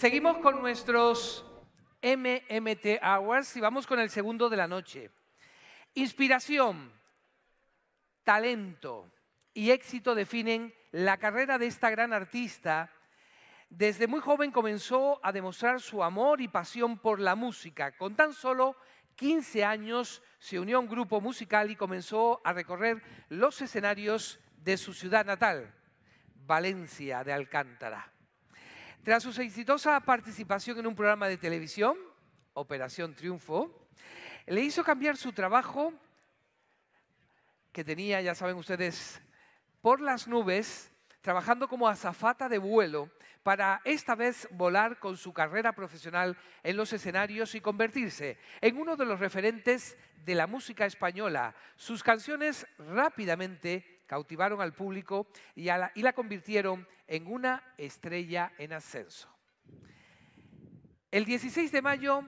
Seguimos con nuestros MMT Hours y vamos con el segundo de la noche. Inspiración, talento y éxito definen la carrera de esta gran artista. Desde muy joven comenzó a demostrar su amor y pasión por la música. Con tan solo 15 años se unió a un grupo musical y comenzó a recorrer los escenarios de su ciudad natal, Valencia de Alcántara. Tras su exitosa participación en un programa de televisión, Operación Triunfo, le hizo cambiar su trabajo, que tenía, ya saben ustedes, por las nubes, trabajando como azafata de vuelo, para esta vez volar con su carrera profesional en los escenarios y convertirse en uno de los referentes de la música española. Sus canciones rápidamente cautivaron al público y, la, convirtieron en una estrella en ascenso. El 16 de mayo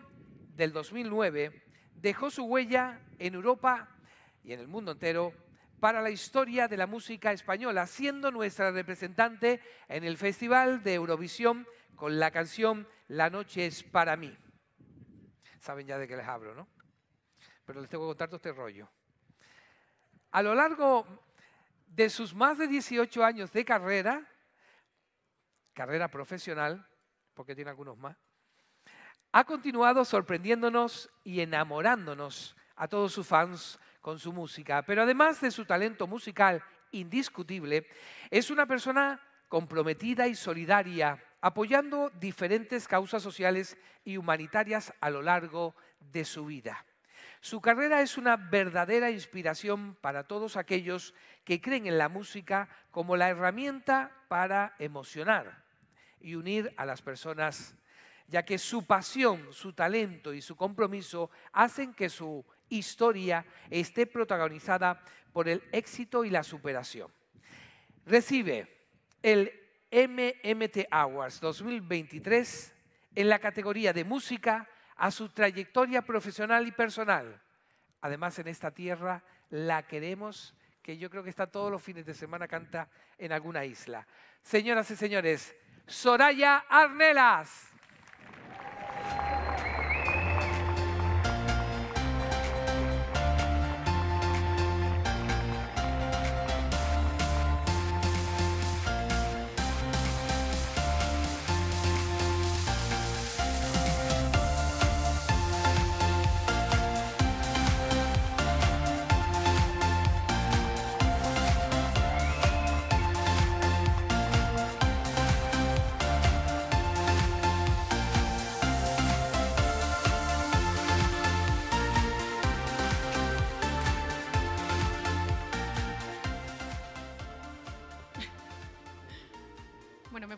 del 2009 dejó su huella en Europa y en el mundo entero para la historia de la música española, siendo nuestra representante en el Festival de Eurovisión con la canción La noche es para mí. Saben ya de qué les hablo, ¿no? Pero les tengo que contar todo este rollo. A lo largo de sus más de 18 años de carrera, carrera profesional, porque tiene algunos más, ha continuado sorprendiéndonos y enamorándonos a todos sus fans con su música, pero además de su talento musical indiscutible, es una persona comprometida y solidaria, apoyando diferentes causas sociales y humanitarias a lo largo de su vida. Su carrera es una verdadera inspiración para todos aquellos que creen en la música como la herramienta para emocionar, y unir a las personas, ya que su pasión, su talento y su compromiso hacen que su historia esté protagonizada por el éxito y la superación. Recibe el MMT Awards 2023 en la categoría de música a su trayectoria profesional y personal. Además, en esta tierra la queremos, que yo creo que está todos los fines de semana, canta en alguna isla. Señoras y señores, Soraya Arnelas.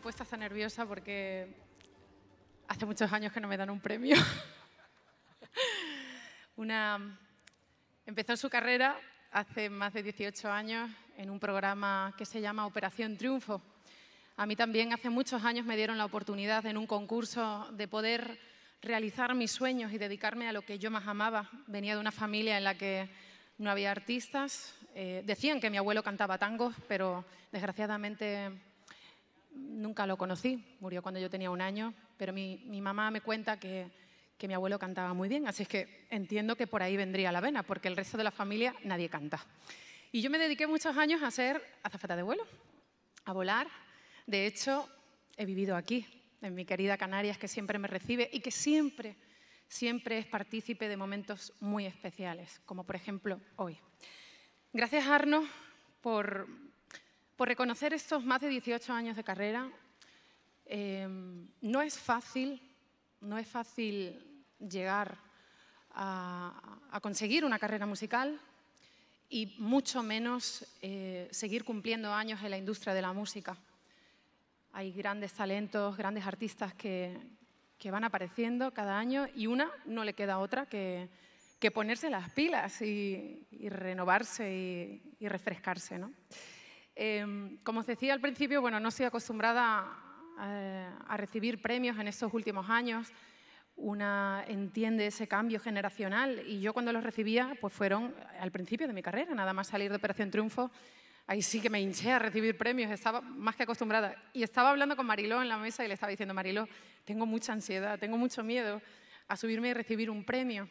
puesto hasta nerviosa porque hace muchos años que no me dan un premio. Una... Empezó su carrera hace más de 18 años en un programa que se llama Operación Triunfo. A mí también hace muchos años me dieron la oportunidad en un concurso de poder realizar mis sueños y dedicarme a lo que yo más amaba. Venía de una familia en la que no había artistas. Eh, decían que mi abuelo cantaba tangos, pero desgraciadamente nunca lo conocí, murió cuando yo tenía un año, pero mi, mamá me cuenta que, que, mi abuelo cantaba muy bien, así es que entiendo que por ahí vendría la vena, porque el resto de la familia nadie canta. Y yo me dediqué muchos años a ser azafata de vuelo, a volar. De hecho, he vivido aquí, en mi querida Canarias, que siempre me recibe y que siempre, siempre es partícipe de momentos muy especiales, como por ejemplo hoy. Gracias, Arno, por por reconocer estos más de 18 años de carrera, eh, no es fácil, no es fácil llegar a, conseguir una carrera musical y mucho menos eh, seguir cumpliendo años en la industria de la música. Hay grandes talentos, grandes artistas que, que van apareciendo cada año y una no le queda otra que, ponerse las pilas y, renovarse y, y refrescarse. ¿no? Em, como os decía al principio, bueno, no soy acostumbrada eh, a, recibir premios en estos últimos años. Una entiende ese cambio generacional y yo cuando los recibía, pues fueron al principio de mi carrera, nada más salir de Operación Triunfo, ahí sí que me hinché a recibir premios, estaba más que acostumbrada. Y estaba hablando con Mariló en la mesa y le estaba diciendo, Mariló, tengo mucha ansiedad, tengo mucho miedo a subirme y recibir un premio.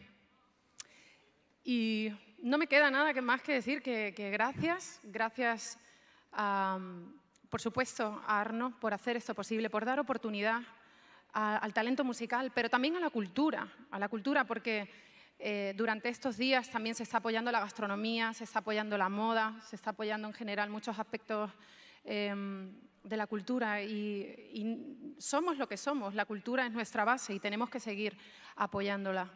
Y no me queda nada que más que decir que, que gracias, gracias por supuesto, a Arno por hacer esto posible, por dar oportunidad al talento musical, pero también a la cultura, a la cultura, porque eh, durante estos días también se está apoyando la gastronomía, se está apoyando la moda, se está apoyando en general muchos aspectos em, de la cultura y, somos lo que somos, la cultura es nuestra base y tenemos que seguir apoyándola.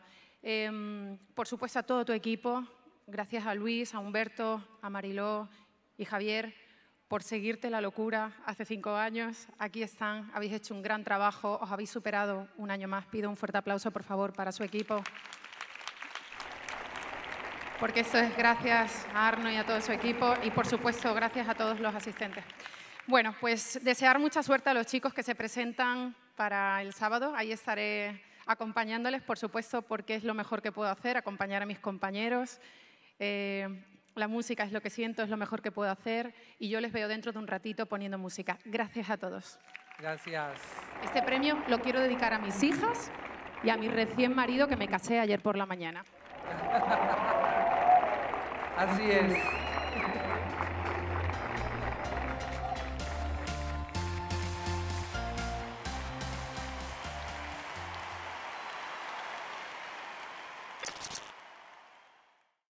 Em, por supuesto a todo tu equipo, gracias a Luis, a Humberto, a Mariló y Javier por seguirte la locura hace cinco años. Aquí están, habéis hecho un gran trabajo, os habéis superado un año más. Pido un fuerte aplauso, por favor, para su equipo. Porque esto es gracias a Arno y a todo su equipo y, por supuesto, gracias a todos los asistentes. Bueno, pues desear mucha suerte a los chicos que se presentan para el sábado. Ahí estaré acompañándoles, por supuesto, porque es lo mejor que puedo hacer, acompañar a mis compañeros. Eh, la música es lo que siento, es lo mejor que puedo hacer y yo les veo dentro de un ratito poniendo música. Gracias a todos. Gracias. Este premio lo quiero dedicar a mis hijas y a mi recién marido que me casé ayer por la mañana. Así es.